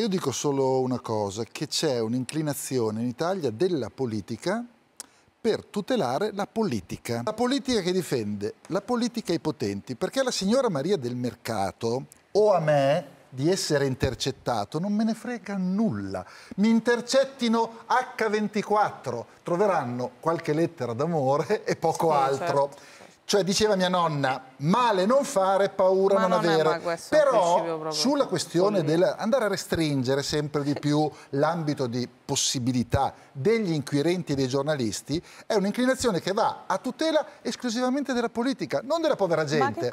Io dico solo una cosa, che c'è un'inclinazione in Italia della politica per tutelare la politica. La politica che difende, la politica ai potenti, perché alla signora Maria del Mercato o a me di essere intercettato non me ne frega nulla. Mi intercettino H24, troveranno qualche lettera d'amore e poco sì, altro. Certo. Cioè diceva mia nonna, male non fare, paura Ma non, non avere. Però sulla questione dell'andare a restringere sempre di più l'ambito di possibilità degli inquirenti e dei giornalisti è un'inclinazione che va a tutela esclusivamente della politica, non della povera gente.